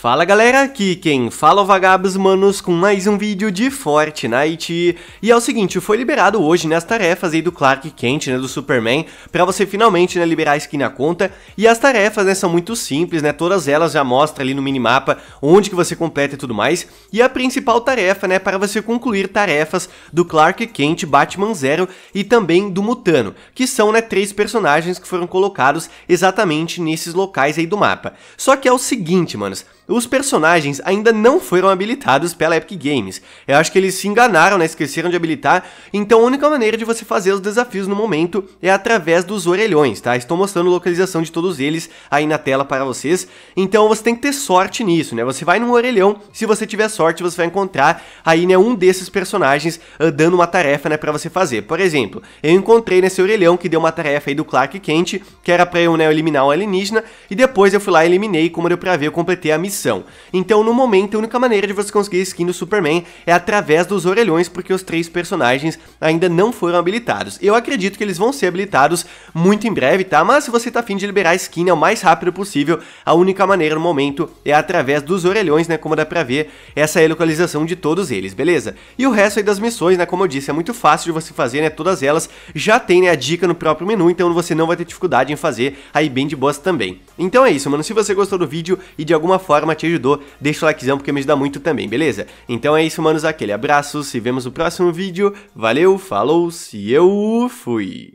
Fala galera, aqui quem fala é o Vagabos Manos com mais um vídeo de Fortnite. E é o seguinte, foi liberado hoje nas tarefas aí do Clark Kent, né, do Superman, para você finalmente né, liberar a skin na conta. E as tarefas né, são muito simples, né, todas elas já mostra ali no minimapa onde que você completa e tudo mais. E a principal tarefa né, é para você concluir tarefas do Clark Kent, Batman Zero e também do Mutano, que são né, três personagens que foram colocados exatamente nesses locais aí do mapa. Só que é o seguinte, manos os personagens ainda não foram habilitados pela Epic Games. Eu acho que eles se enganaram, né? Esqueceram de habilitar. Então a única maneira de você fazer os desafios no momento é através dos orelhões, tá? Estou mostrando a localização de todos eles aí na tela para vocês. Então você tem que ter sorte nisso, né? Você vai num orelhão, se você tiver sorte, você vai encontrar aí, né, um desses personagens uh, dando uma tarefa, né, para você fazer. Por exemplo, eu encontrei nesse orelhão que deu uma tarefa aí do Clark Kent, que era para eu, né, eliminar um alienígena, e depois eu fui lá e eliminei, como deu pra ver, eu completei a missão missão. Então, no momento, a única maneira de você conseguir a skin do Superman é através dos orelhões, porque os três personagens ainda não foram habilitados. Eu acredito que eles vão ser habilitados muito em breve, tá? Mas se você tá afim de liberar a skin é o mais rápido possível, a única maneira no momento é através dos orelhões, né? Como dá pra ver, essa é a localização de todos eles, beleza? E o resto aí das missões, né? Como eu disse, é muito fácil de você fazer, né? Todas elas já tem, né? A dica no próprio menu, então você não vai ter dificuldade em fazer aí bem de boas também. Então é isso, mano. Se você gostou do vídeo e de alguma forma forma te ajudou, deixa o likezão porque me ajuda muito também, beleza? Então é isso, manos, aquele abraço, se vemos no próximo vídeo, valeu, falou, se eu fui!